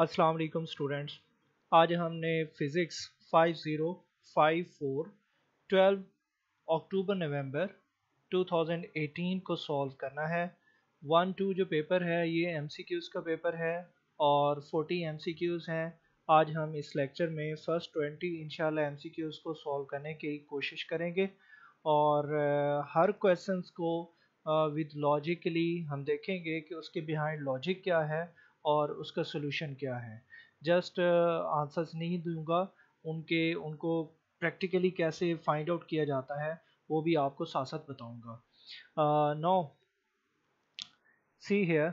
अस्सलाम वालेकुम स्टूडेंट्स आज हमने फिज़िक्स 5054 12 अक्टूबर नवंबर 2018 को सॉल्व करना है वन टू जो पेपर है ये एमसीक्यूज़ का पेपर है और 40 एमसीक्यूज़ हैं आज हम इस लेक्चर में फ़र्स्ट 20 इंशाल्लाह एमसीक्यूज़ को सॉल्व करने की कोशिश करेंगे और हर क्वेश्चंस को विद लॉजिकली हम देखेंगे कि उसके बिहाइंड लॉजिक क्या है और उसका सोल्यूशन क्या है जस्ट आंसर्स uh, नहीं दूंगा उनके उनको प्रैक्टिकली कैसे फाइंड आउट किया जाता है वो भी आपको साथ साथ बताऊंगा नो सी हेयर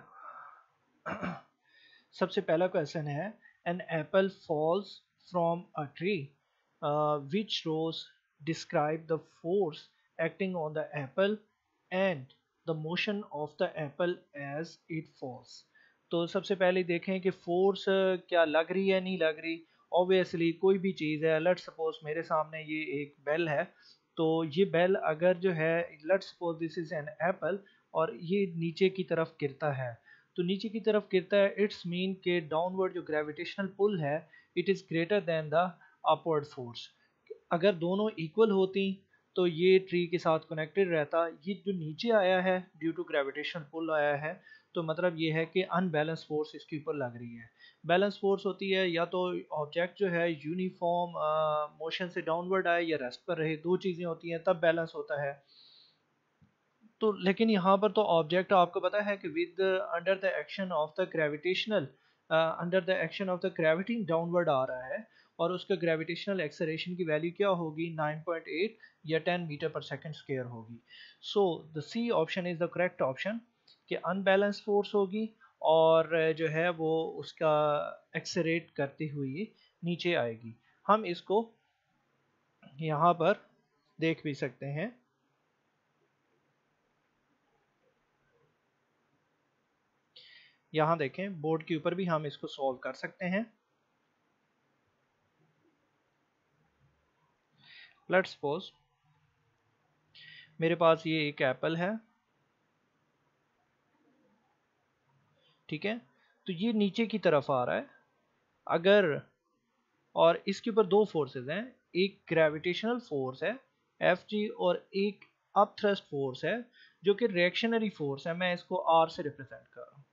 सबसे पहला क्वेश्चन है an apple falls from a tree which rose describe the force acting on the apple and the motion of the apple as it falls तो सबसे पहले देखें कि फोर्स क्या लग रही है नहीं लग रही ऑब्वियसली कोई भी चीज़ है लट सपोज मेरे सामने ये एक बेल है तो ये बेल अगर जो है let suppose this is an apple और ये नीचे की तरफ गिरता है तो नीचे की तरफ गिरता है इट्स मीन के डाउनवर्ड जो ग्रेविटेशनल पुल है it is greater than the upward force अगर दोनों इक्वल होती तो ये ट्री के साथ कनेक्टेड रहता ये जो नीचे आया है ड्यू टू ग्रेविटेशनल पुल आया है तो मतलब ये है कि अनबैलेंस फोर्स इसके ऊपर लग रही है बैलेंस फोर्स होती है या तो ऑब्जेक्ट जो है यूनिफॉर्म मोशन से डाउनवर्ड आए या रेस्ट पर रहे दो चीज़ें होती हैं तब बैलेंस होता है तो लेकिन यहाँ पर तो ऑब्जेक्ट आपको पता है कि with under the action of the gravitational under the action of the gravity downward आ रहा है और उसका ग्रेविटेशनल एक्सरेशन की वैल्यू क्या होगी 9.8 या 10 मीटर पर सेकंड स्क्वायर होगी so the C option is the correct option कि अनबैलेंस फोर्स होगी और जो है वो उसका एक्सरेट करती हुई नीचे आएगी हम इसको यहाँ पर देख भी सकते हैं यहां देखें बोर्ड के ऊपर भी हम इसको सॉल्व कर सकते हैं लेट्स सपोज मेरे पास ये एक एप्पल है ठीक है तो ये नीचे की तरफ आ रहा है अगर और इसके ऊपर दो फोर्सेस हैं एक ग्रेविटेशनल फोर्स है एफ जी और एक अप थ्रस्ट फोर्स है जो कि रिएक्शनरी फोर्स है मैं इसको आर से रिप्रेजेंट कर रहा हूँ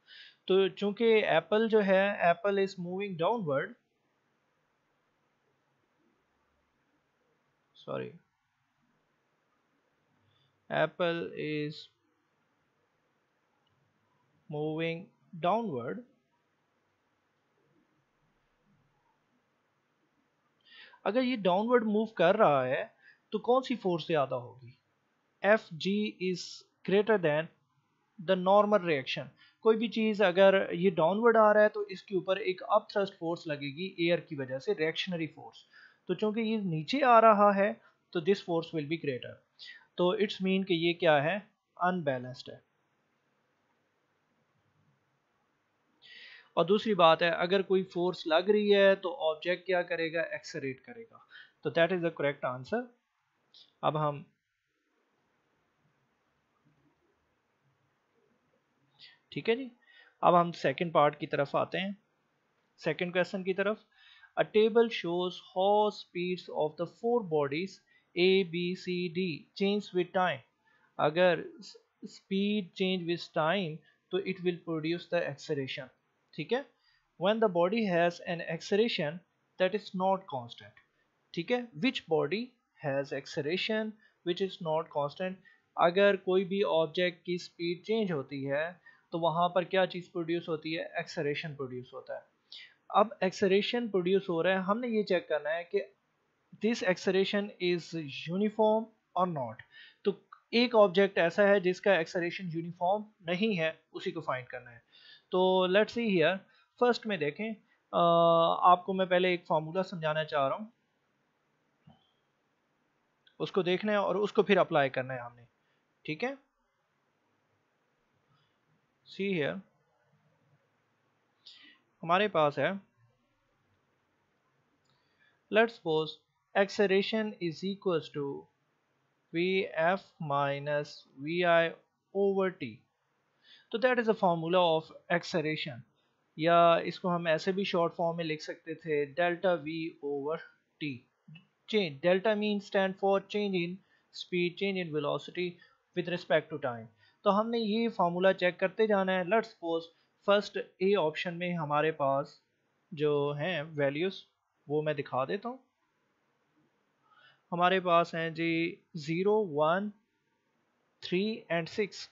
तो चूंकि एप्पल जो है apple is moving downward sorry apple is moving downward अगर ये डाउनवर्ड मूव कर रहा है तो कौन सी फोर्स ज्यादा होगी F G is greater then the normal reaction कोई भी चीज़ अगर ये डाउनवर्ड आ रहा है तो इसके ऊपर एक अप थ्रस्ट फोर्स लगेगी एयर की वजह से रिएक्शनरी फोर्स तो चूंकि ये नीचे आ रहा है तो this force will be greater तो इट्स मीन कि ये क्या है अनबैलेंस्ड है और दूसरी बात है अगर कोई फोर्स लग रही है तो ऑब्जेक्ट क्या करेगा एक्सरेट करेगा तो that is the correct answer अब हम ठीक है जी अब हम सेकंड पार्ट की तरफ आते हैं सेकंड क्वेश्चन की तरफ a table shows how speeds of the four bodies A B C D change with time अगर स्पीड चेंज विद टाइम तो it will produce the acceleration ठीक है when the body has an acceleration that is not constant ठीक है which body has acceleration which is not constant अगर कोई भी object की स्पीड चेंज होती है तो वहां पर क्या चीज़ प्रोड्यूस होती है एक्सरेशन प्रोड्यूस होता है अब एक्सरेशन प्रोड्यूस हो रहा है हमने ये चेक करना है कि दिस एक्सरेशन इज़ यूनिफॉर्म और नॉट तो एक ऑब्जेक्ट ऐसा है जिसका एक्सरेशन यूनिफॉर्म नहीं है उसी को फाइंड करना है तो लेट सी हियर फर्स्ट में देखें आ, आपको मैं पहले एक फार्मूला समझाना चाह रहा हूँ उसको देखना है और उसको फिर अप्लाई करना है हमने ठीक है सी हियर हमारे पास है let suppose is equal to v f minus v i over t तो that is a formula of acceleration या इसको हम ऐसे भी शॉर्ट फॉर्म में लिख सकते थे delta v over t change delta mean stand for change in speed change in velocity with respect to time तो हमने ये फार्मूला चेक करते जाना है let's suppose first A option में हमारे पास जो हैं वैल्यूज़ वो मैं दिखा देता हूँ हमारे पास हैं जी zero one three and six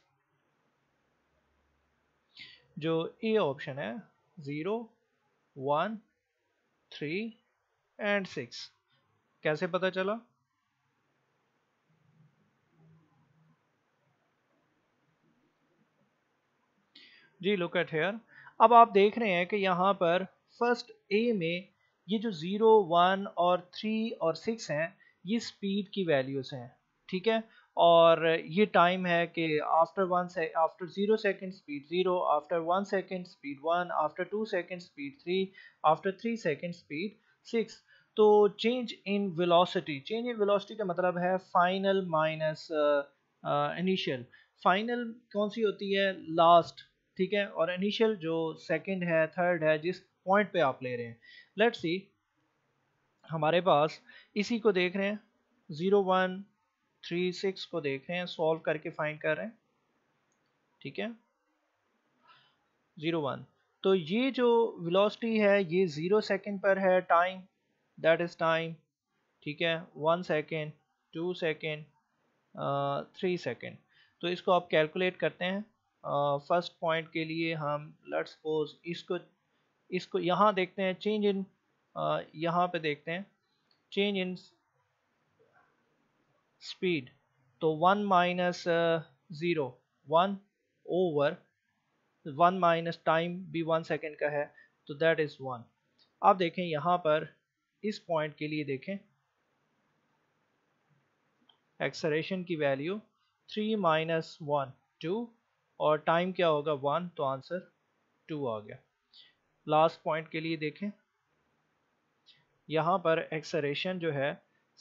जो ए ऑप्शन है zero one three and six कैसे पता चला जी लुक एट हेयर अब आप देख रहे हैं कि यहां पर फर्स्ट ए में ये जो ज़ीरो वन और थ्री और सिक्स हैं ये स्पीड की वैल्यूज़ हैं ठीक है और ये टाइम है कि after one after zero second speed zero after one second speed one after two second speed three after three second speed six तो change in velocity change in velocity का मतलब है फाइनल माइनस इनिशियल फाइनल कौन सी होती है last ठीक है और इनिशियल जो सेकंड है थर्ड है जिस पॉइंट पे आप ले रहे हैं लेट्स सी हमारे पास इसी को देख रहे हैं ज़ीरो वन थ्री सिक्स को देख रहे हैं सॉल्व करके फाइंड कर रहे हैं ठीक है जीरो वन तो ये जो वेलोसिटी है ये ज़ीरो सेकंड पर है टाइम दैट इज़ टाइम ठीक है one second two second three second तो इसको आप कैलकुलेट करते हैं फर्स्ट uh, पॉइंट के लिए हम लेट्स सपोज इसको इसको यहाँ देखते हैं चेंज इन uh, यहाँ पे देखते हैं चेंज इन स्पीड तो one minus zero one over one minus time भी वन सेकेंड का है तो दैट इज़ वन आप देखें यहाँ पर इस पॉइंट के लिए देखें एक्सरेशन की value three minus one two और टाइम क्या होगा वन तो आंसर टू आ गया लास्ट पॉइंट के लिए देखें यहाँ पर एक्सरेशन जो है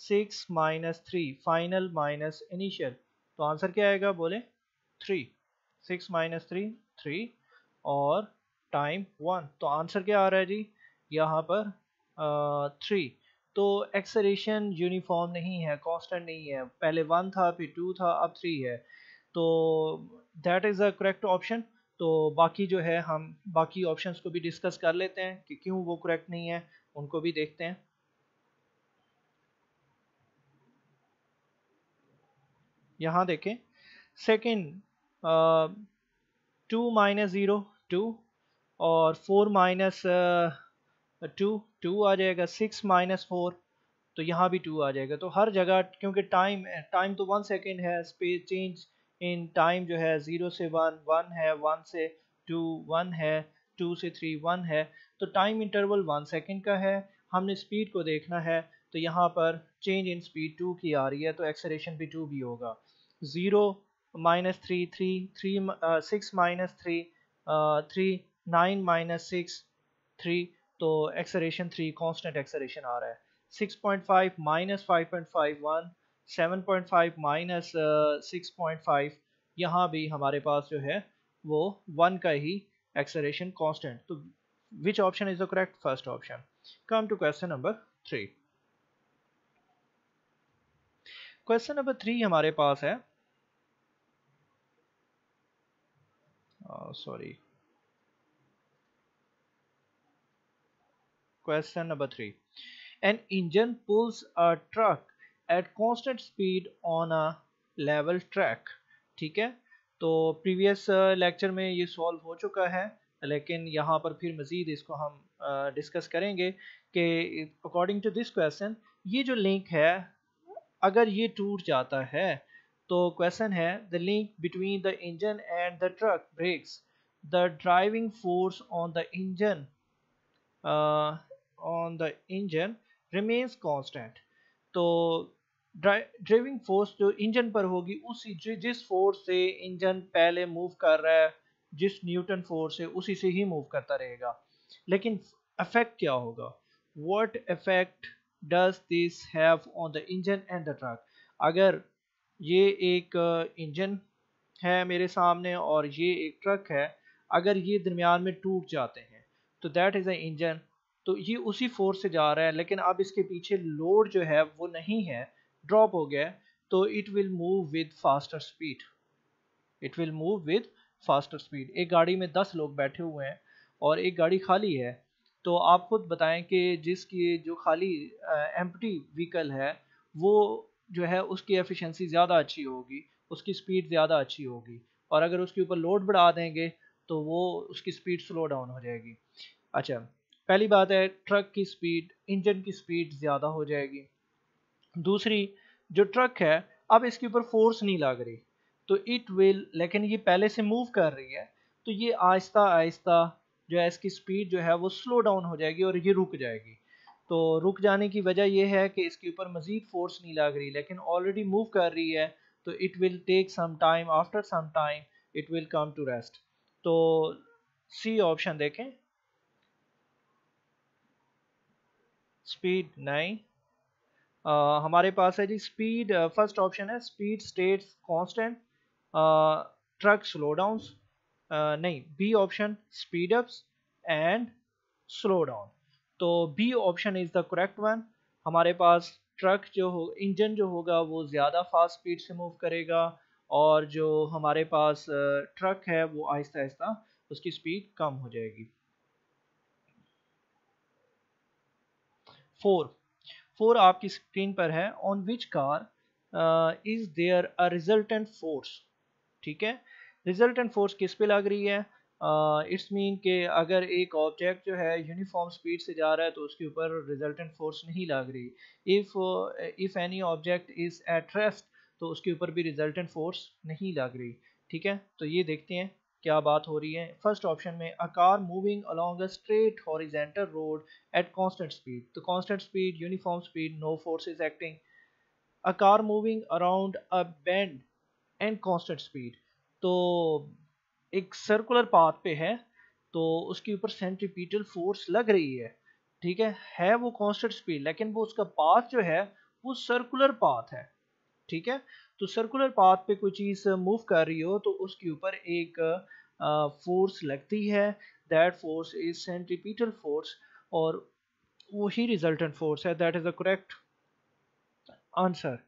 six minus three final minus initial तो आंसर क्या आएगा बोले three six minus three three और टाइम वन तो आंसर क्या आ रहा है जी यहाँ पर थ्री तो एक्सरेशन यूनिफॉर्म नहीं है कांस्टेंट नहीं है पहले वन था फिर टू था अब थ्री है तो that is a correct option तो बाकी जो है हम बाकी ऑप्शंस को भी डिस्कस कर लेते हैं कि क्यों वो करेक्ट नहीं है उनको भी देखते हैं यहाँ देखें second two minus zero two और फोर माइनस टू टू आ जाएगा सिक्स माइनस फोर तो यहाँ भी टू आ जाएगा तो हर जगह क्योंकि टाइम टाइम तो वन सेकेंड है स्पेस चेंज इन टाइम जो है ज़ीरो से वन वन है वन से टू वन है टू से थ्री वन है तो टाइम इंटरवल वन सेकेंड का है हमने स्पीड को देखना है तो यहाँ पर चेंज इन स्पीड टू की आ रही है तो एक्सरेशन भी टू भी होगा zero minus three three three six minus three three nine minus six three तो एक्सरेशन थ्री कांस्टेंट एक्सरेशन आ रहा है six point five minus five point five one seven point five minus six point five यहाँ भी हमारे पास जो है वो वन का ही एक्सरेशन कांस्टेंट तो which option is the correct first option come to question number three question number three हमारे पास है Oh, sorry question number three an engine pulls a truck at constant speed on a level track ठीक है तो previous lecture uh, में ये solve हो चुका है लेकिन यहाँ पर फिर मज़ीद इसको हम डिस्कस uh, करेंगे कि अकॉर्डिंग टू दिस क्वेश्चन ये जो लिंक है अगर ये टूट जाता है तो क्वेश्चन है the link between the engine and the truck breaks the driving force on the engine on the engine remains constant तो ड्राइविंग फोर्स जो इंजन पर होगी उसी जिस फोर्स से इंजन पहले मूव कर रहा है जिस न्यूटन फोर्स है उसी से ही मूव करता रहेगा लेकिन इफेक्ट क्या होगा what effect does this have on the engine and the truck अगर ये एक इंजन है मेरे सामने और ये एक ट्रक है अगर ये दरमियान में टूट जाते हैं तो दैट इज़ अ इंजन तो ये उसी फोर्स से जा रहा है लेकिन अब इसके पीछे लोड जो है वो नहीं है ड्रॉप हो गया तो it will move with faster speed it will move with faster speed एक गाड़ी में दस लोग बैठे हुए हैं और एक गाड़ी खाली है तो आप खुद बताएं कि जिसकी जो खाली एम्प्टी व्हीकल है वो जो है उसकी एफिशिएंसी ज़्यादा अच्छी होगी उसकी स्पीड ज़्यादा अच्छी होगी और अगर उसके ऊपर लोड बढ़ा देंगे तो वो उसकी स्पीड स्लो डाउन हो जाएगी अच्छा पहली बात है ट्रक की स्पीड इंजन की स्पीड ज़्यादा हो जाएगी दूसरी जो ट्रक है अब इसके ऊपर फोर्स नहीं लग रही तो इट विल लेकिन ये पहले से मूव कर रही है तो ये आहिस्ता आहिस्ता जो है इसकी स्पीड जो है वो स्लो डाउन हो जाएगी और ये रुक जाएगी तो रुक जाने की वजह यह है कि इसके ऊपर मज़ीद फोर्स नहीं लग रही लेकिन ऑलरेडी मूव कर रही है तो it will take some time after some time it will come to rest तो सी ऑप्शन देखें स्पीड नाइन uh, हमारे पास है जी स्पीड फर्स्ट ऑप्शन है speed state constant truck slow down नहीं B option speed ups and slow down तो B option is the correct one हमारे पास ट्रक जो हो इंजन जो होगा वो ज़्यादा फास्ट स्पीड से मूव करेगा और जो हमारे पास ट्रक है वो आहिस्ता आहिस्ता उसकी स्पीड कम हो जाएगी फोर फोर आपकी स्क्रीन पर है on which car is there a resultant force ठीक है रिजल्टेंट फोर्स किस पे लग रही है इट्स मीन के अगर एक ऑब्जेक्ट जो है यूनिफॉर्म स्पीड से जा रहा है तो उसके ऊपर रिजल्टेंट फोर्स नहीं लग रही if if any object is at rest तो उसके ऊपर भी रिजल्टेंट फोर्स नहीं लग रही ठीक है तो ये देखते हैं क्या बात हो रही है फर्स्ट ऑप्शन में a car moving along a straight horizontal road at constant speed तो constant speed uniform speed no force is acting a car moving around a bend and constant speed तो एक सर्कुलर पाथ पे है तो उसके ऊपर centripetal force लग रही है ठीक है है वो कांस्टेंट स्पीड लेकिन वो उसका पाथ जो है वो सर्कुलर पाथ है ठीक है तो सर्कुलर पाथ पे कोई चीज़ मूव कर रही हो तो उसके ऊपर एक फोर्स लगती है that force is centripetal force और वही रिजल्टेंट फोर्स है that is a correct answer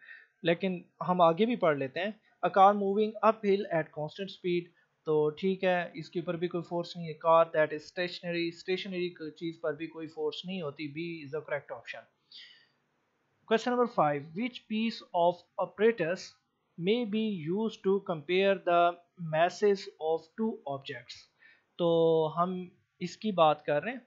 लेकिन हम आगे भी पढ़ लेते हैं a car moving up hill at constant speed तो ठीक है इसके ऊपर भी कोई फोर्स नहीं है car that is stationary stationary चीज़ पर भी कोई फोर्स नहीं होती B is the correct option question number five which piece of operators may be use to compare the masses of two objects तो हम इसकी बात कर रहे हैं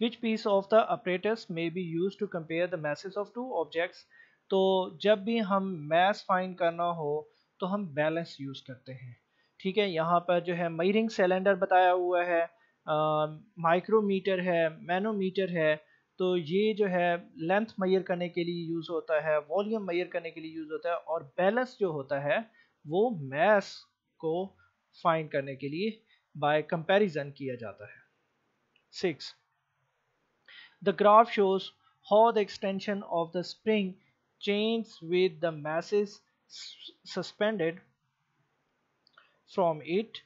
which piece of the operators may be use to compare the masses of two objects तो जब भी हम मैस फाइंड करना हो तो हम बैलेंस यूज़ करते हैं ठीक है यहाँ पर जो है मयरिंग सिलेंडर बताया हुआ है माइक्रोमीटर है मैनोमीटर है तो ये जो है लेंथ मैयर करने के लिए यूज़ होता है वॉल्यूम मयर करने के लिए यूज़ होता है और बैलेंस जो होता है वो मैस को फाइंड करने के लिए बाय कंपैरिजन किया जाता है six the graph shows how the extension of the spring change with the masses suspended from it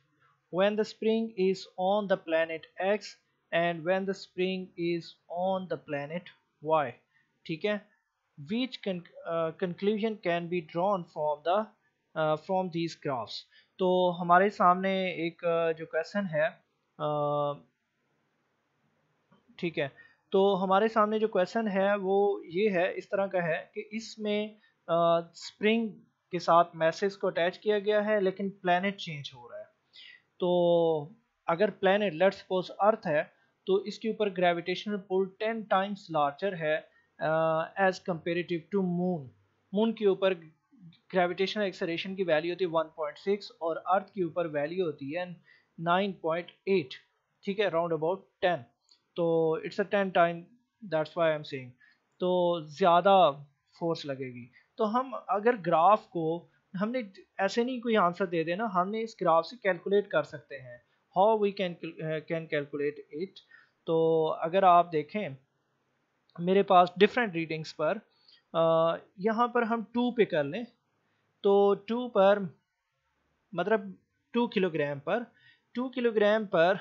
when the spring is on the planet x and when the spring is on the planet y ठीक है which con uh, conclusion can be drawn from the uh, from these graphs तो हमारे सामने एक जो question है ठीक है तो हमारे सामने जो क्वेश्चन है वो ये है इस तरह का है कि इसमें स्प्रिंग के साथ मैसेज को अटैच किया गया है लेकिन प्लानट चेंज हो रहा है तो अगर प्लानट लेट्स पोज अर्थ है तो इसके ऊपर gravitational pull ten times larger है as comparative to moon moon के ऊपर ग्रेविटेशनल एक्सरेशन की वैल्यू होती है 1.6 और अर्थ के ऊपर वैल्यू होती है 9.8 ठीक है राउंड अबाउट 10 तो it's a 10 time that's why I am saying तो ज़्यादा फोर्स लगेगी तो हम अगर ग्राफ को हमने ऐसे नहीं कोई आंसर दे देना हमने इस ग्राफ से कैलकुलेट कर सकते हैं how we can can calculate it तो अगर आप देखें मेरे पास डिफरेंट रीडिंग्स पर यहाँ पर हम टू पे कर लें तो टू पर मतलब टू किलोग्राम पर टू किलोग्राम पर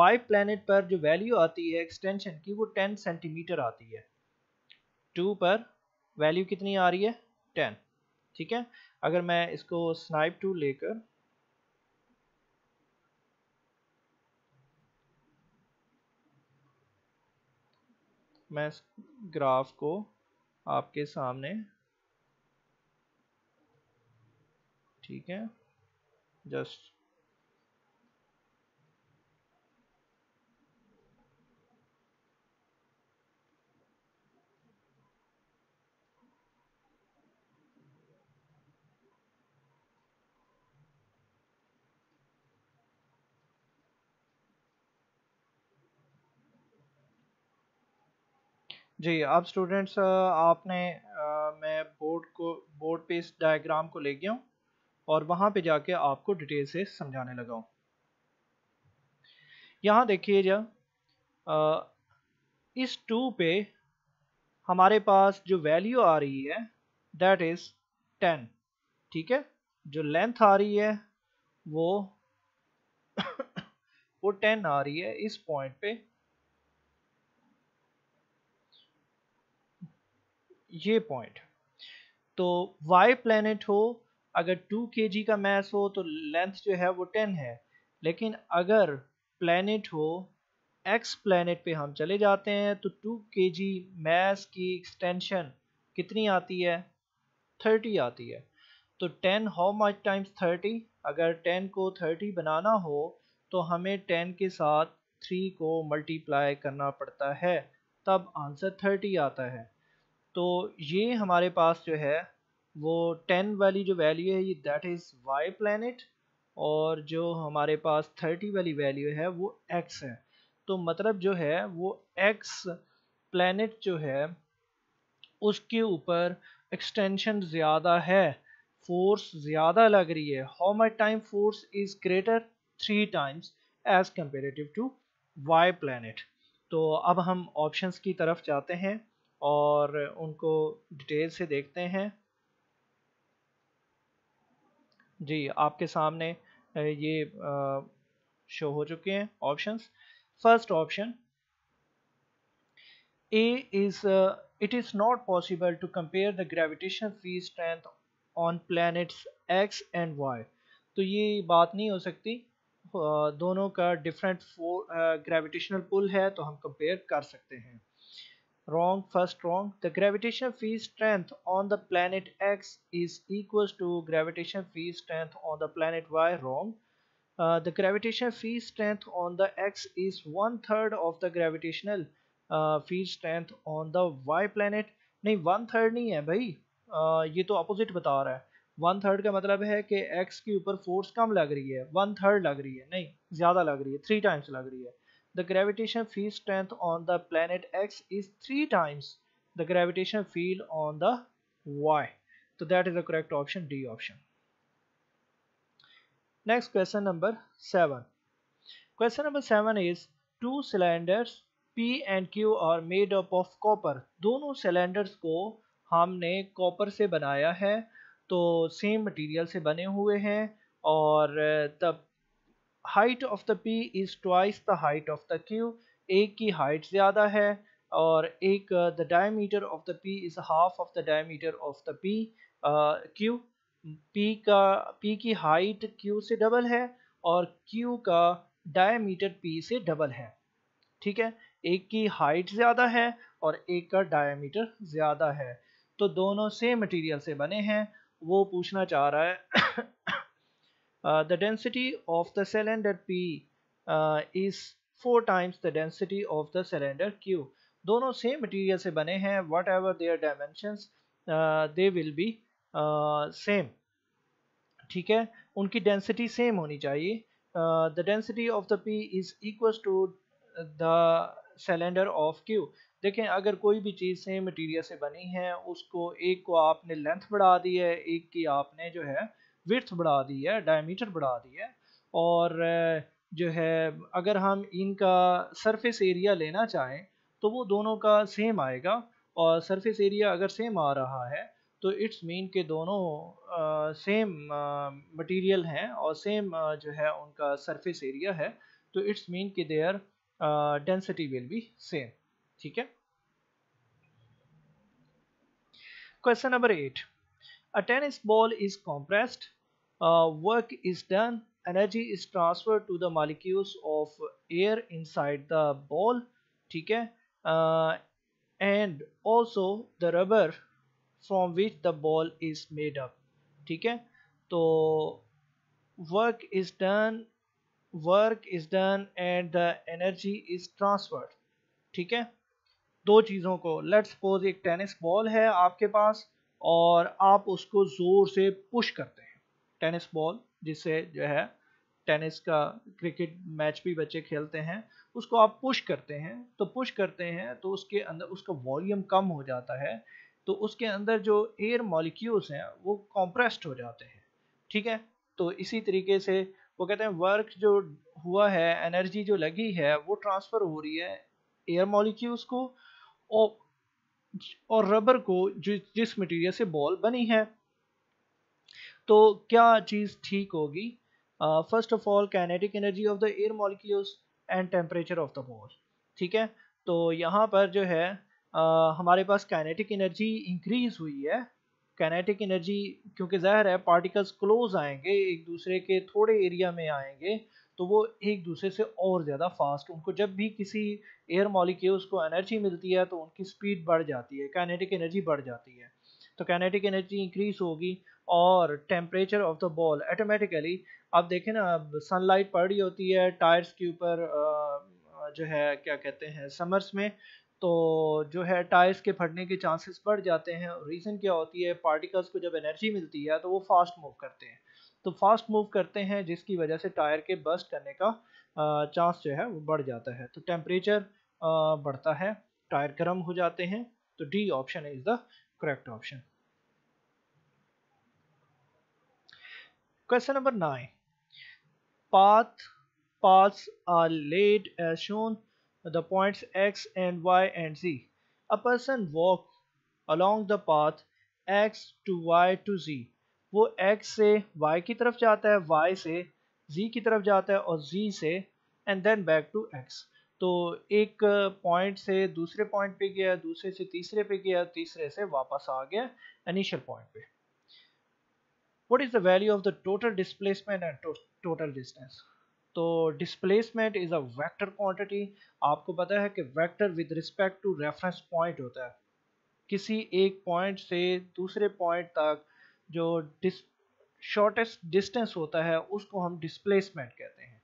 वाइट प्लानट पर जो वैल्यू आती है एक्सटेंशन की वो टेन सेंटीमीटर आती है टू पर वैल्यू कितनी आ रही है टेन ठीक है अगर मैं इसको स्नाइप टू लेकर मैं इस ग्राफ को आपके सामने ठीक है जस्ट जी अब स्टूडेंट्स आपने आ, मैं बोर्ड को बोर्ड पे इस डायग्राम को ले गया और वहाँ पे जाके आपको डिटेल से समझाने लगा हूं यहाँ देखिए जब इस टू पे हमारे पास जो वैल्यू आ रही है दैट इज़ टेन ठीक है जो लेंथ आ रही है वो वो टेन आ रही है इस पॉइंट पे ये पॉइंट तो वाई प्लानट हो अगर टू के जी का मैस हो तो लेंथ जो है वो टेन है लेकिन अगर प्लानट हो एक्स प्लानट पे हम चले जाते हैं तो टू के जी मैस की एक्सटेंशन कितनी आती है थर्टी आती है तो ten how much times thirty अगर टेन को थर्टी बनाना हो तो हमें टेन के साथ थ्री को मल्टीप्लाई करना पड़ता है तब आंसर थर्टी आता है तो ये हमारे पास जो है वो टेन वाली जो वैल्यू है ये दैट इज़ वाई प्लानट और जो हमारे पास थर्टी वाली वैल्यू है वो एक्स है तो मतलब जो है वो एक्स प्लानट जो है उसके ऊपर एक्सटेंशन ज़्यादा है फोर्स ज़्यादा लग रही है how much time force is greater three times as comparative to Y planet तो अब हम ऑप्शंस की तरफ जाते हैं और उनको डिटेल से देखते हैं जी आपके सामने ये शो हो चुके हैं options first option A is it is not possible to compare the gravitation फी strength on planets X and Y तो ये बात नहीं हो सकती दोनों का डिफरेंट ग्रेविटेशनल पुल है तो हम कंपेयर कर सकते हैं wrong first wrong the gravitational field strength on the planet x is equals to gravitational field strength on the planet y wrong uh, the gravitational field strength on the x is one third of the gravitational uh, field strength on the y planet nahi one third nahi hai bhai uh, ye to opposite bata raha hai one third ka matlab hai ki x ke upar force kam lag rahi hai one third lag rahi hai nahi zyada lag rahi hai three times lag rahi hai the gravitational field strength on the planet X is 3 times the gravitational field on the Y. So that is the correct option D option. Next question number 7. Question number 7 is two cylinders P and Q are made up of copper. dono cylinders ko हमने copper से बनाया है तो same material से बने हुए हैं और तब height of the P is twice the height of the Q एक की हाइट ज़्यादा है और एक the diameter of the P is half of the diameter of the P Q P का पी की हाइट क्यू से डबल है और क्यू का डायमीटर पी से डबल है ठीक है एक की हाइट ज़्यादा है और एक का डायमीटर ज़्यादा है तो दोनों सेम मटेरियल से बने हैं वो पूछना चाह रहा है Uh, the density of the cylinder P uh, is four times the density of the cylinder Q. दोनों सेम मटेरियल से बने हैं whatever their dimensions they will be same ठीक है उनकी डेंसिटी सेम होनी चाहिए the density of the P is equal to the cylinder of Q देखें अगर कोई भी चीज़ सेम मटेरियल से बनी है उसको एक को आपने लेंथ बढ़ा दी है एक की आपने जो है विर्थ बढ़ा दी है डायमीटर बढ़ा दी है और जो है अगर हम इनका सरफेस एरिया लेना चाहें तो वो दोनों का सेम आएगा और सरफेस एरिया अगर सेम आ रहा है तो इट्स मीन के दोनों सेम मटेरियल हैं और सेम आ, जो है उनका सरफेस एरिया है तो इट्स मीन के their density will be same ठीक है question number eight A tennis ball is compressed, uh, work is done, energy is transferred to the molecules of air inside the ball, theek hai uh, and also the rubber from which the ball is made up, theek hai to work is done, work is done and the energy is transferred, theek hai do cheezon ko let's suppose ek tennis ball hai aapke paas और आप उसको ज़ोर से push करते हैं tennis ball जिसे जो है टेनिस का क्रिकेट मैच भी बच्चे खेलते हैं उसको आप पुश करते हैं तो पुश करते हैं तो उसके अंदर उसका वॉल्यूम कम हो जाता है तो उसके अंदर जो एयर मॉलिक्यूल्स हैं वो कॉम्प्रेस्ड हो जाते हैं ठीक है तो इसी तरीके से वो कहते हैं वर्क जो हुआ है एनर्जी जो लगी है वो ट्रांसफ़र हो रही है एयर मॉलिक्यूल्स को और और रबर को जिस जिस मटेरियल से बॉल बनी है तो क्या चीज़ ठीक होगी first of all kinetic energy of the air molecules and temperature of the ball ठीक है तो यहाँ पर जो है uh, हमारे पास कैनेटिक एनर्जी इंक्रीज हुई है कैनेटिक एनर्जी क्योंकि ज़ाहिर है पार्टिकल्स क्लोज आएंगे एक दूसरे के थोड़े एरिया में आएंगे तो वो एक दूसरे से और ज़्यादा फास्ट उनको जब भी किसी एयर मॉलिक्यूल्स को एनर्जी मिलती है तो उनकी स्पीड बढ़ जाती है कैनेटिक एनर्जी बढ़ जाती है तो कैनेटिक एनर्जी इंक्रीज होगी और temperature of the ball automatically आप देखें ना सनलाइट पड़ रही होती है टायर्स के ऊपर जो है क्या कहते हैं समर्स में तो जो है टायर्स के फटने के चांसेस बढ़ जाते हैं रीज़न क्या होती है पार्टिकल्स को जब एनर्जी मिलती है तो वो फास्ट मूव करते हैं तो फास्ट मूव करते हैं जिसकी वजह से टायर के बस्ट करने का चांस जो है वो बढ़ जाता है तो टेम्परेचर बढ़ता है टायर गर्म हो जाते हैं तो D option is the correct option question number nine path paths are laid as shown the points X and Y and Z a person walk along the path X to Y to Z वो X से Y की तरफ जाता है Y से जी की तरफ जाता है और जी से and then back to X तो एक पॉइंट से दूसरे पॉइंट पे गया दूसरे से तीसरे पे गया तीसरे से वापस आ गया इनिशियल पॉइंट पे what is the value of the total displacement and total distance तो displacement is a vector quantity आपको पता है कि vector with respect to reference point होता है किसी एक पॉइंट से दूसरे पॉइंट तक जो डिस शॉर्टेस्ट डिस्टेंस होता है उसको हम डिस्प्लेसमेंट कहते हैं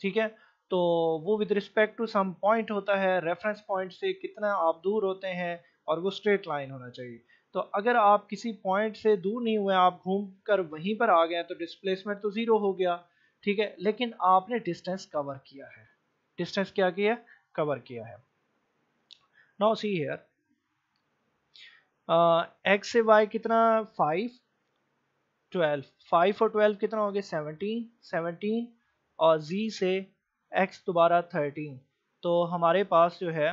ठीक है तो वो with respect to some point होता है रेफरेंस पॉइंट से कितना आप दूर होते हैं और वो स्ट्रेट लाइन होना चाहिए तो अगर आप किसी पॉइंट से दूर नहीं हुए आप घूम कर वहीं पर आ गए तो डिस्प्लेसमेंट तो ज़ीरो हो गया ठीक है लेकिन आपने डिस्टेंस कवर किया है डिस्टेंस क्या किया कवर किया है नाउ सी हेयर एक्स से वाई कितना फाइव ट्वेल्व फाइव और ट्वेल्व कितना हो गया सेवनटीन सेवनटीन और जी से एक्स दोबारा थर्टीन तो हमारे पास जो है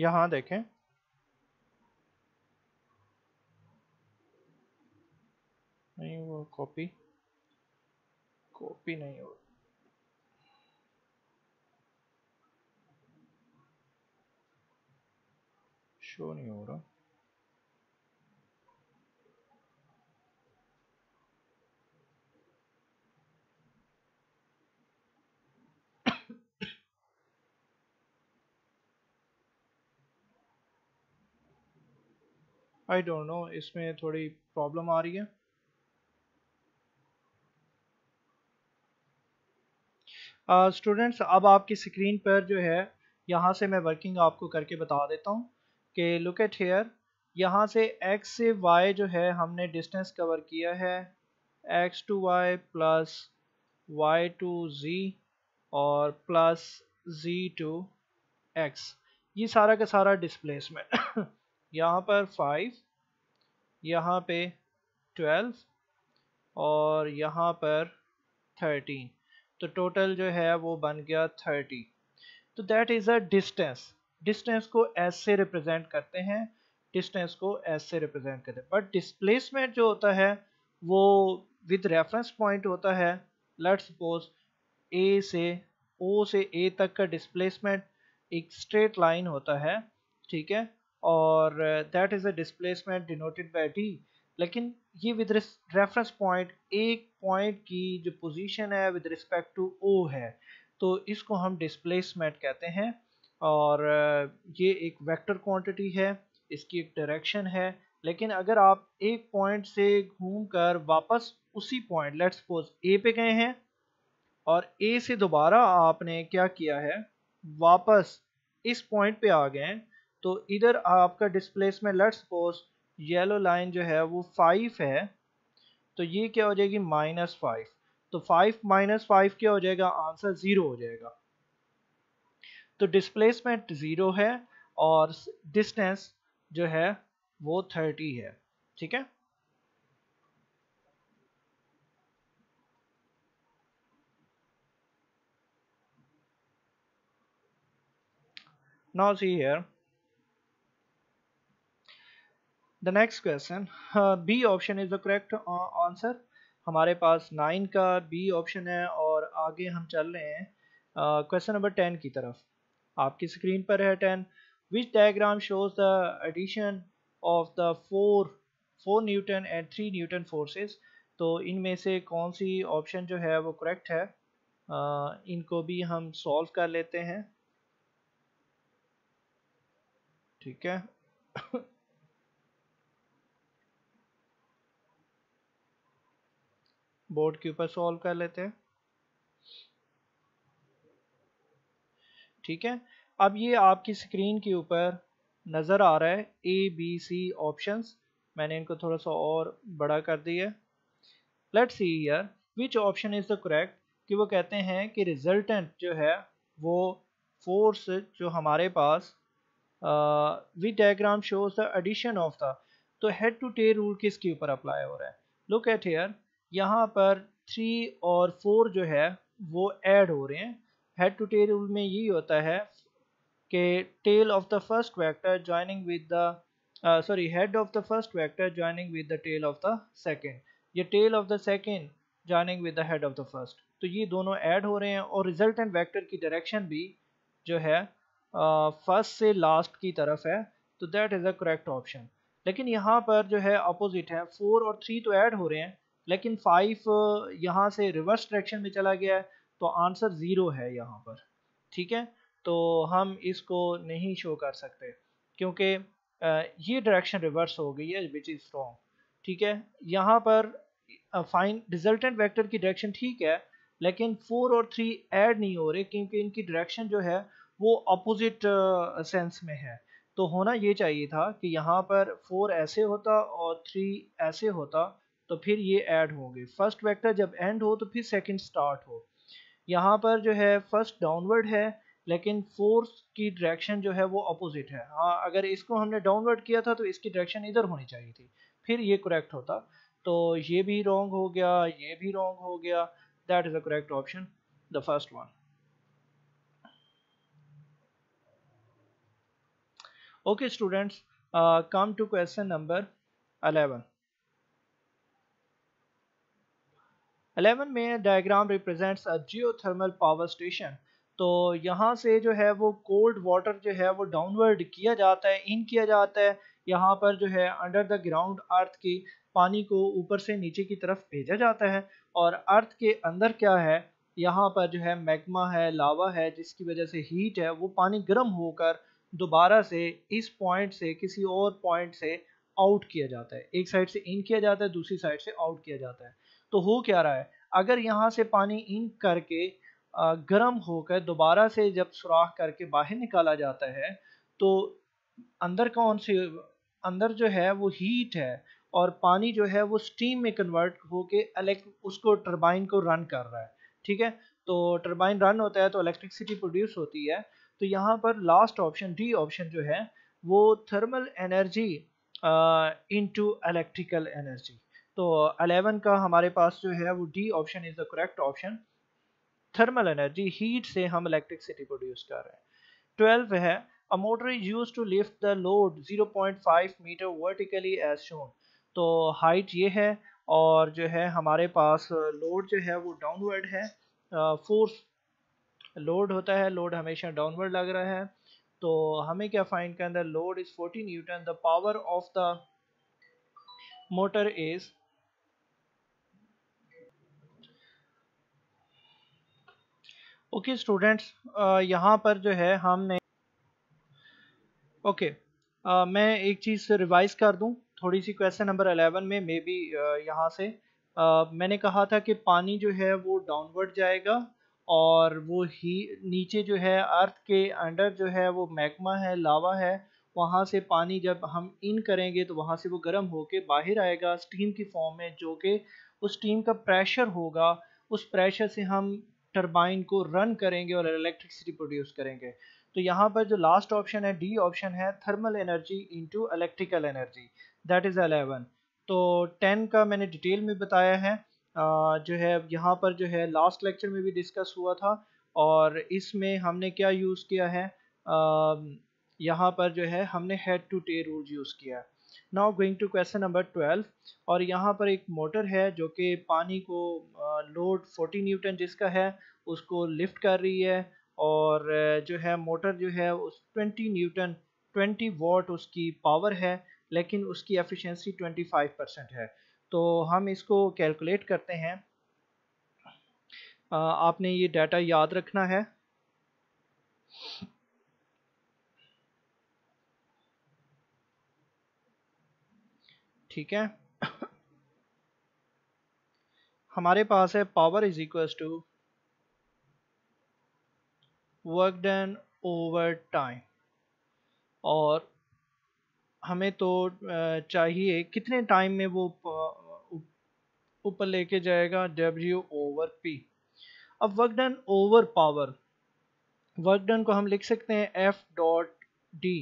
यहां देखें नहीं वो कॉपी कॉपी नहीं हो शो नहीं हो रहा आई डोंट नो इसमें थोड़ी प्रॉब्लम आ रही है स्टूडेंट्स uh, अब आपकी स्क्रीन पर जो है यहाँ से मैं वर्किंग आपको करके बता देता हूँ कि लुक एट हेयर यहाँ से x से y जो है हमने डिस्टेंस कवर किया है x two y plus y two z और प्लस z टू x ये सारा का सारा डिस्प्लेसमेंट यहाँ पर फाइव यहाँ पे ट्वेल्व और यहाँ पर थर्टीन तो टोटल जो है वो बन गया थर्टी तो that is a distance distance को ऐसे रिप्रेजेंट करते हैं डिस्टेंस को ऐसे रिप्रेजेंट करते हैं बट डिस्प्लेसमेंट जो होता है वो विद रेफरेंस पॉइंट होता है लेट सपोज ए से ओ से ए तक का डिस्प्लेसमेंट एक स्ट्रेट लाइन होता है ठीक है और that is a displacement denoted by D लेकिन ये विद रेफरेंस पॉइंट एक पॉइंट की जो पोजीशन है विद रिस्पेक्ट टू ओ है तो इसको हम डिस्प्लेसमेंट कहते हैं और uh, ये एक वेक्टर क्वांटिटी है इसकी एक डायरेक्शन है लेकिन अगर आप एक पॉइंट से घूम कर वापस उसी पॉइंट लेट्स सपोज ए पे गए हैं और ए से दोबारा आपने क्या किया है वापस इस पॉइंट पे आ गए तो इधर आपका displacement let suppose yellow line जो है वो फाइव है तो ये क्या हो जाएगी माइनस फाइव तो फाइव माइनस फाइव क्या हो जाएगा आंसर ज़ीरो हो जाएगा तो डिस्प्लेसमेंट ज़ीरो है और डिस्टेंस जो है वो थर्टी है ठीक है now see here the next question B option is the correct answer हमारे पास नाइन का बी ऑप्शन है और आगे हम चल रहे हैं क्वेश्चन नंबर टेन की तरफ आपकी स्क्रीन पर है ten which diagram shows the addition of the four four newton and three newton forces तो इनमें से कौन सी ऑप्शन जो है वो करेक्ट है uh, इनको भी हम सॉल्व कर लेते हैं ठीक है बोर्ड के ऊपर सॉल्व कर लेते हैं ठीक है अब ये आपकी स्क्रीन के ऊपर नज़र आ रहा है ए बी सी ऑप्शंस मैंने इनको थोड़ा सा और बड़ा कर दिया let see here which option is the correct कि वो कहते हैं कि रिजल्टेंट जो है वो फोर्स जो हमारे पास with diagram shows the addition of the तो हेड टू टे रूल किसके ऊपर अप्लाई हो रहा है लुक एट हेयर यहाँ पर थ्री और फोर जो है वो ऐड हो रहे हैं हेड टू टेल रूल में यही होता है कि tail of the first vector joining with the sorry head of the first vector joining with the tail of the second ये tail of the second joining with the head of the first तो ये दोनों add हो रहे हैं और resultant vector की direction भी जो है फर्स्ट uh, से लास्ट की तरफ है तो that is a correct option लेकिन यहाँ पर जो है अपोजिट है फोर और थ्री तो ऐड हो रहे हैं लेकिन फाइव uh, यहाँ से रिवर्स डायरेक्शन में चला गया है तो आंसर ज़ीरो है यहाँ पर ठीक है तो हम इसको नहीं शो कर सकते क्योंकि uh, ये डायरेक्शन रिवर्स हो गई है विच इज़ रॉन्ग ठीक है यहाँ पर फाइन रिजल्टेंट वेक्टर की डायरेक्शन ठीक है लेकिन फोर और थ्री ऐड नहीं हो रहे क्योंकि इनकी डायरेक्शन जो है वो अपोजिट सेंस uh, में है तो होना ये चाहिए था कि यहाँ पर फोर ऐसे होता और थ्री ऐसे होता तो फिर ये ऐड होंगे फर्स्ट वेक्टर जब एंड हो तो फिर सेकंड स्टार्ट हो यहाँ पर जो है फर्स्ट डाउनवर्ड है लेकिन फोर्स की डायरेक्शन जो है वो अपोजिट है हाँ अगर इसको हमने डाउनवर्ड किया था तो इसकी डायरेक्शन इधर होनी चाहिए थी फिर ये करेक्ट होता तो ये भी रॉन्ग हो गया ये भी रॉन्ग हो गया that is a correct option the first one okay students come to question number eleven 11 में diagram represents a geothermal power station तो यहाँ से जो है वो कोल्ड वाटर जो है वो डाउनवर्ड किया जाता है इन किया जाता है यहाँ पर जो है अंडर द ग्राउंड अर्थ की पानी को ऊपर से नीचे की तरफ भेजा जाता है और अर्थ के अंदर क्या है यहाँ पर जो है मैग्मा है लावा है जिसकी वजह से हीट है वो पानी गर्म होकर दोबारा से इस पॉइंट से किसी और पॉइंट से आउट किया जाता है एक साइड से इन किया जाता है दूसरी साइड से आउट किया जाता है तो हो क्या रहा है अगर यहाँ से पानी इन करके गर्म होकर दोबारा से जब सुराख करके बाहर निकाला जाता है तो अंदर कौन से अंदर जो है वो हीट है और पानी जो है वो स्टीम में कन्वर्ट होके इलेक्ट उसको टरबाइन को रन कर रहा है ठीक है तो टरबाइन रन होता है तो इलेक्ट्रिसिटी प्रोड्यूस होती है तो यहाँ पर लास्ट ऑप्शन डी ऑप्शन जो है वो thermal energy into electrical energy तो 11 का हमारे पास जो है वो D option is the correct option thermal energy heat से हम इलेक्ट्रिसिटी प्रोड्यूस कर रहे हैं ट्वेल्व है a motor is use to lift the load 0.5 metre vertically as shown तो हाइट ये है और जो है हमारे पास लोड जो है वो डाउनवर्ड है फोर्स लोड होता है लोड हमेशा डाउनवर्ड लग रहा है तो हमें क्या फाइंड करना है load is 40 newton the power of the motor is okay students uh, यहाँ पर जो है हमने ओके okay, uh, मैं एक चीज़ रिवाइज कर दूँ थोड़ी सी क्वेश्चन नंबर अलेवन में मे बी uh, यहाँ से uh, मैंने कहा था कि पानी जो है वो डाउनवर्ड जाएगा और वो ही नीचे जो है अर्थ के अंडर जो है वो मैग्मा है लावा है वहाँ से पानी जब हम इन करेंगे तो वहाँ से वो गर्म होके बाहर आएगा स्टीम की फॉर्म में जो कि उस स्टीम का प्रेशर होगा उस प्रेशर से हम टर्बाइन को रन करेंगे और इलेक्ट्रिसिटी प्रोड्यूस करेंगे तो यहाँ पर जो लास्ट ऑप्शन है डी ऑप्शन है thermal energy into electrical energy that is eleven तो टेन का मैंने डिटेल में बताया है जो है यहाँ पर जो है लास्ट लेक्चर में भी डिस्कस हुआ था और इसमें हमने क्या यूज़ किया है यहाँ पर जो है हमने head to tail rule use किया है now going to question number twelve और यहाँ पर एक मोटर है जो कि पानी को लोड फोर्टी न्यूटन जिसका है उसको लिफ्ट कर रही है और जो है मोटर जो है उस ट्वेंटी न्यूटन ट्वेंटी वॉट उसकी पावर है लेकिन उसकी एफिशिएंसी ट्वेंटी फाइव परसेंट है तो हम इसको कैलकुलेट करते हैं आपने ये डाटा याद रखना है ठीक है हमारे पास है power is equal to work done over time और हमें तो चाहिए कितने टाइम में वो ऊपर लेके जाएगा डब्ल्यू ओवर पी अब work done over power work done को हम लिख सकते हैं F dot D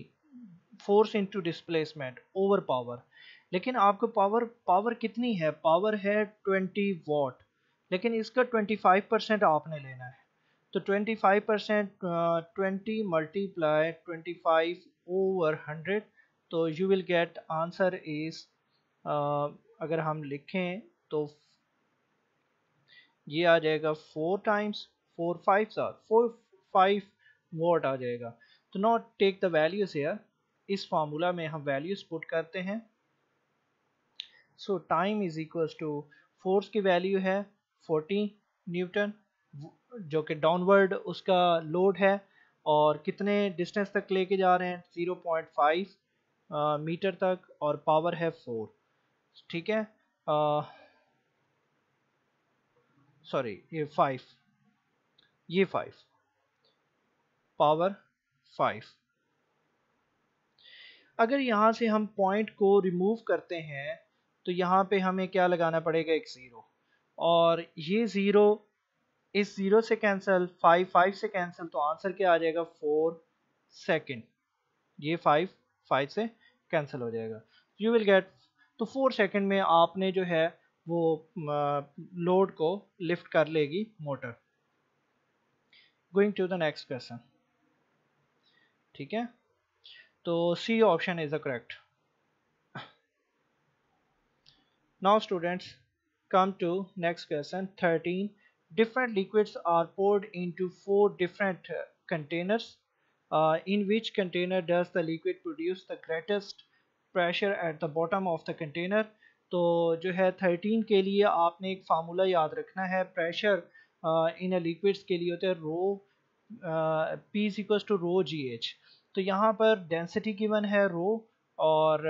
force into displacement over power लेकिन आपको पावर पावर कितनी है पावर है 20 वॉट लेकिन इसका 25 परसेंट आपने लेना है तो 25 percent twenty multiply twenty over hundred तो you will get answer is अगर हम लिखें तो ये आ जाएगा फोर टाइम्स फोर फाइव सार फोर फाइव वॉट आ जाएगा तो not take the values here इस फार्मूला में हम वैल्यूज पुट करते हैं so time is equals to force की वैल्यू है 40 न्यूटन जो कि डाउनवर्ड उसका लोड है और कितने डिस्टेंस तक लेके जा रहे हैं 0.5 मीटर तक और पावर है 4 ठीक है सॉरी ये 5 ये 5 पावर 5 अगर यहाँ से हम पॉइंट को रिमूव करते हैं तो यहाँ पे हमें क्या लगाना पड़ेगा एक ज़ीरो और ये ज़ीरो इस ज़ीरो से कैंसिल फाइव फाइव से कैंसिल तो आंसर क्या आ जाएगा फोर सेकेंड ये फाइव फाइव से कैंसिल हो जाएगा यू विल गेट तो फोर सेकेंड में आपने जो है वो लोड को लिफ्ट कर लेगी motor going to the next question ठीक है तो C option is the correct now students come to next question 13 different liquids are poured into four different uh, containers uh, in which container does the liquid produce the greatest pressure at the bottom of the container तो जो है 13 के लिए आपने एक formula याद रखना है प्रेशर इन लिक्विड्स के लिए होते हैं rho P equals to rho G H तो यहाँ पर डेंसिटी गिवन है रो और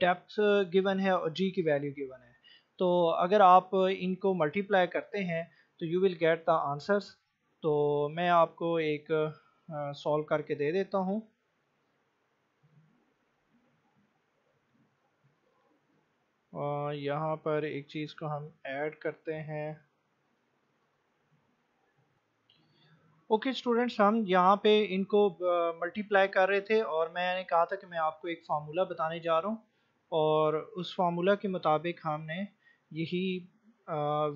डेप्थ गिवन है और जी की वैल्यू गिवन है तो अगर आप इनको मल्टीप्लाई करते हैं तो you will get the answers तो मैं आपको एक सॉल्व करके दे देता हूँ यहाँ पर एक चीज़ को हम ऐड करते हैं ओके okay, स्टूडेंट्स हम यहाँ पे इनको मल्टीप्लाई कर रहे थे और मैंने कहा था कि मैं आपको एक फार्मूला बताने जा रहा हूँ और उस फार्मूला के मुताबिक हमने यही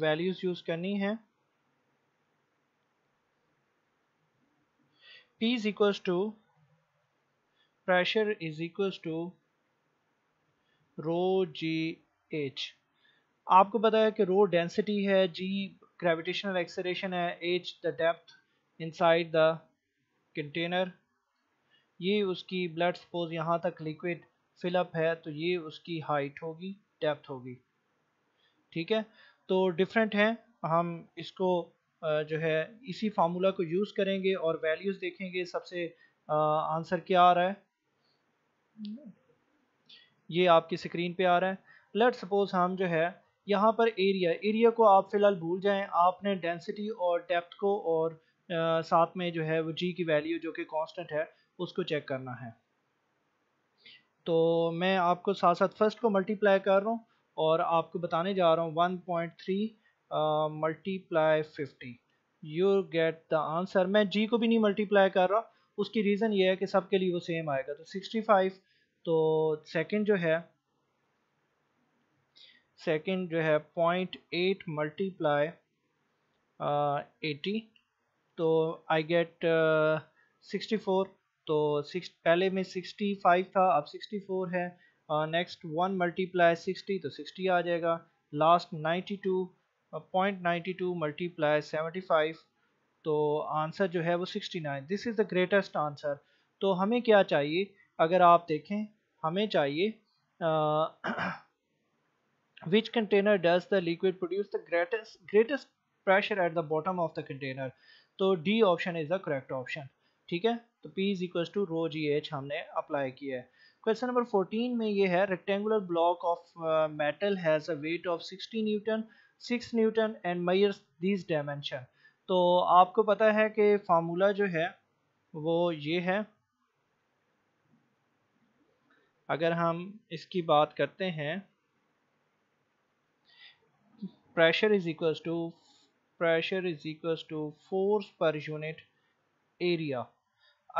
वैल्यूज़ यूज़ करनी है P is equal to pressure is equal to rho G H आपको पता है कि रो डेंसिटी है जी ग्रेविटेशनल एक्सरेशन है H the depth inside the container ये उसकी ब्लड सपोज यहाँ तक लिक्विड फिलअप है तो ये उसकी हाइट होगी डेप्थ होगी ठीक है तो डिफरेंट हैं हम इसको जो है इसी फार्मूला को यूज़ करेंगे और वैल्यूज़ देखेंगे सबसे आंसर क्या आ रहा है ये आपकी स्क्रीन पे आ रहा है लेट सपोज हम जो है यहाँ पर एरिया एरिया को आप फिलहाल भूल जाएं आपने डेंसिटी और डेप्थ को और साथ में जो है वो जी की वैल्यू जो कि कांस्टेंट है उसको चेक करना है तो मैं आपको साथ साथ फर्स्ट को मल्टीप्लाई कर रहा हूँ और आपको बताने जा रहा हूँ one point three multiply fifty you get the answer मैं जी को भी नहीं मल्टीप्लाई कर रहा उसकी रीज़न ये है कि सबके लिए वो सेम आएगा तो सिक्सटी फाइव तो सेकंड जो है सेकंड जो है पॉइंट एट मल्टीप्लाई एटी तो आई गेट सिक्सटी फोर तो सिक्स पहले में सिक्सटी फाइव था अब सिक्सटी फोर है नेक्स्ट वन मल्टीप्लाई सिक्सटी तो सिक्सटी आ जाएगा last ninety two point ninety two multiply seventy five तो आंसर जो है वो sixty nine this is the greatest answer तो हमें क्या चाहिए अगर आप देखें हमें चाहिए which container does the liquid produce the greatest greatest pressure at the bottom of the container तो D option is the correct option ठीक है तो P is equal to rho G H हमने अप्लाई किया है क्वेश्चन नंबर 14 में ये है rectangular block of metal has a weight of 60 newton 6 newton and measures this dimension तो आपको पता है कि फार्मूला जो है वो ये है अगर हम इसकी बात करते हैं pressure is equal to pressure is equals to force पर यूनिट एरिया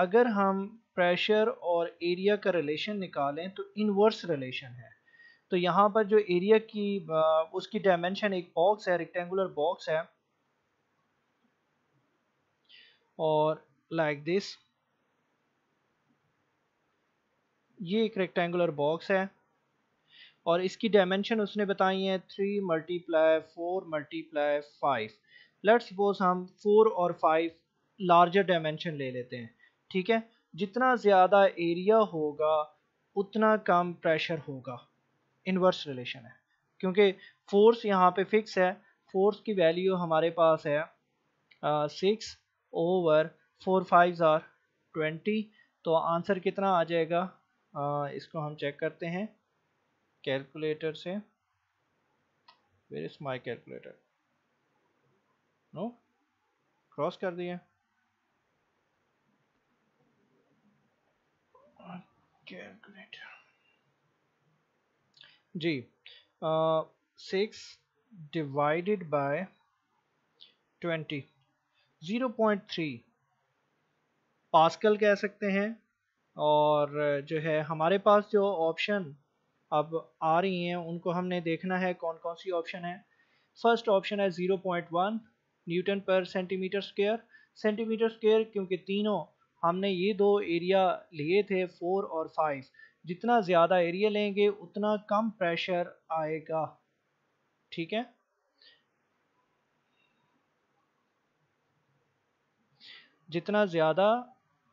अगर हम प्रेशर और एरिया का रिलेशन निकालें तो इनवर्स रिलेशन है तो यहाँ पर जो एरिया की उसकी डायमेंशन एक बॉक्स है रेक्टेंगुलर बॉक्स है और लाइक like दिस ये एक रेक्टेंगुलर बॉक्स है और इसकी डायमेंशन उसने बताई है three multiply four multiply five let suppose हम फोर और फाइव लार्जर डायमेंशन ले लेते हैं ठीक है जितना ज़्यादा एरिया होगा उतना कम प्रेशर होगा इनवर्स रिलेशन है क्योंकि फोर्स यहाँ पे फिक्स है फोर्स की वैल्यू हमारे पास है six over four five are twenty तो आंसर कितना आ जाएगा आ, इसको हम चेक करते हैं कैलकुलेटर से where is my calculator no cross कर दिए कैलकुलेटर जी six divided by twenty zero point three pascal कह सकते हैं और जो है हमारे पास जो ऑप्शन अब आ रही हैं उनको हमने देखना है कौन कौन सी ऑप्शन है फर्स्ट ऑप्शन है 0.1 न्यूटन पर सेंटीमीटर स्क्वायर सेंटीमीटर स्क्वायर क्योंकि तीनों हमने ये दो एरिया लिए थे फोर और फाइव जितना ज़्यादा एरिया लेंगे उतना कम प्रेशर आएगा ठीक है जितना ज़्यादा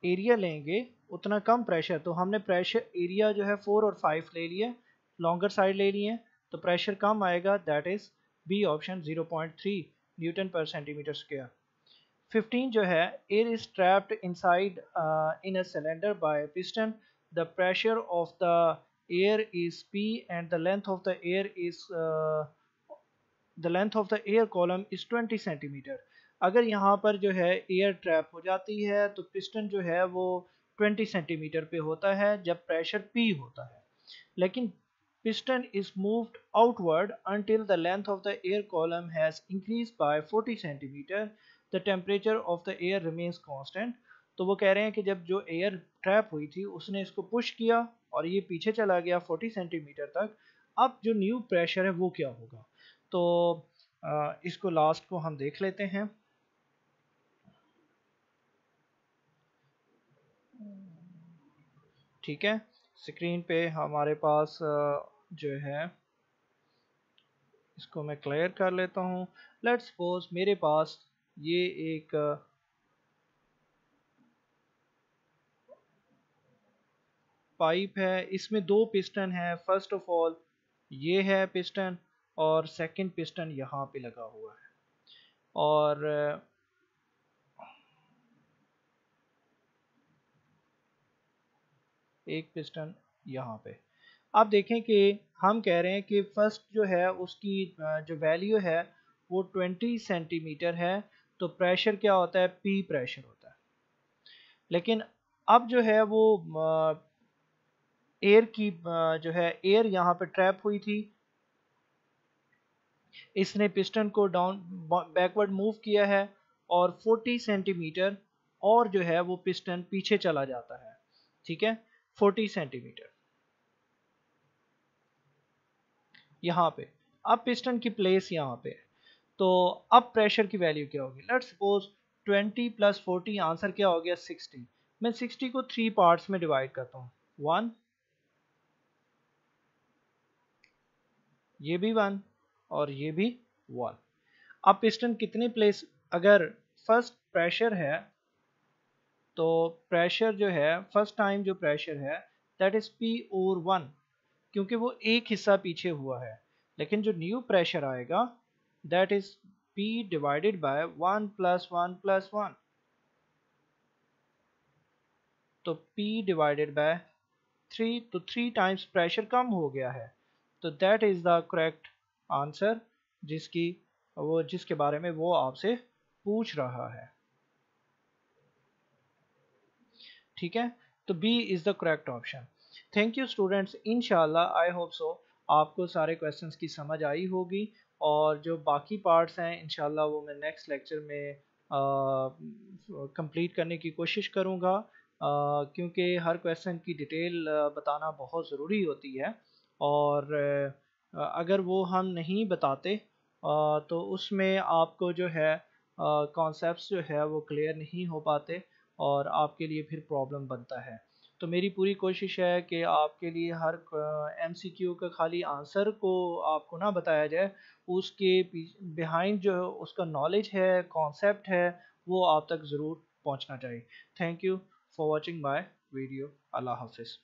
एरिया लेंगे उतना कम प्रेशर तो हमने प्रेशर एरिया जो है फोर और फाइव ले लिया लॉन्गर साइड रही है तो प्रेशर कम आएगा that is B option 0.3 newton पर सेंटीमीटर स्क्वायर 15 जो है air is trapped inside in a cylinder by piston the pressure of the air is P and the length of the air is the length of the air column is 20 अगर यहाँ पर जो है air trap हो जाती है तो piston जो है वो 20 सेंटीमीटर पे होता है जब प्रेशर पी होता है लेकिन piston is moved outward until the length of the air column has increased by 40 cm The temperature of the air remains constant. तो वो कह रहे हैं कि जब जो एयर ट्रैप हुई थी उसने इसको पुश किया और ये पीछे चला गया 40 सेंटीमीटर तक अब जो न्यू प्रेशर है वो क्या होगा तो इसको लास्ट को हम देख लेते हैं ठीक है स्क्रीन पे हमारे पास जो है इसको मैं क्लियर कर लेता हूँ लेट सपोज मेरे पास ये एक पाइप है इसमें दो पिस्टन है फर्स्ट ऑफ ऑल ये है पिस्टन और सेकंड पिस्टन यहाँ पे लगा हुआ है और एक पिस्टन यहाँ पे अब देखें कि हम कह रहे हैं कि फर्स्ट जो है उसकी जो वैल्यू है वो 20 सेंटीमीटर है तो प्रेशर क्या होता है पी प्रेशर होता है लेकिन अब जो है वो एयर की जो है एयर यहाँ पे ट्रैप हुई थी इसने पिस्टन को डाउन बैकवर्ड मूव किया है और 40 सेंटीमीटर और जो है वो पिस्टन पीछे चला जाता है ठीक है 40 सेंटीमीटर यहाँ पे अब पिस्टन की प्लेस यहाँ पे है तो अब प्रेशर की वैल्यू क्या होगी लेट सपोज 20 प्लस 40 आंसर क्या हो गया 60 मैं 60 को थ्री पार्ट्स में डिवाइड करता हूँ वन ये भी वन और ये भी वन अब पिस्टन कितने प्लेस अगर फर्स्ट प्रेशर है तो प्रेशर जो है फर्स्ट टाइम जो प्रेशर है दैट इज पी और वन क्योंकि वो एक हिस्सा पीछे हुआ है लेकिन जो न्यू प्रेशर आएगा that is P divided by one plus one plus one तो P डिवाइडेड बाय थ्री तो थ्री टाइम्स प्रेशर कम हो गया है तो that is the correct answer जिसकी वो जिसके बारे में वो आपसे पूछ रहा है ठीक है तो B is the correct option thank you students in I hope so आपको सारे क्वेश्चन की समझ आई होगी और जो बाकी पार्ट्स हैं इन वो मैं नेक्स्ट लेक्चर में कंप्लीट करने की कोशिश करूँगा क्योंकि हर क्वेश्चन की डिटेल बताना बहुत ज़रूरी होती है और अगर वो हम नहीं बताते तो उसमें आपको जो है कॉन्सेप्ट जो है वो क्लियर नहीं हो पाते और आपके लिए फिर प्रॉब्लम बनता है तो मेरी पूरी कोशिश है कि आपके लिए हर एम सी क्यू का खाली आंसर को आपको ना बताया जाए उसके बिहाइंड जो है उसका नॉलेज है कॉन्सेप्ट है वो आप तक ज़रूर पहुंचना चाहिए thank you for watching my video अल्लाह हाफिज़